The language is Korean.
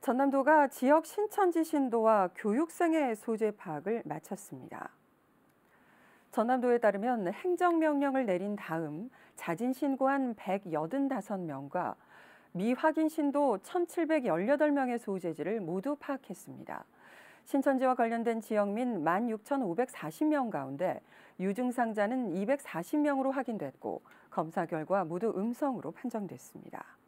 전남도가 지역 신천지 신도와 교육생의 소재 파악을 마쳤습니다. 전남도에 따르면 행정명령을 내린 다음 자진 신고한 185명과 미확인 신도 1,718명의 소재지를 모두 파악했습니다. 신천지와 관련된 지역 민 16,540명 가운데 유증상자는 240명으로 확인됐고 검사 결과 모두 음성으로 판정됐습니다.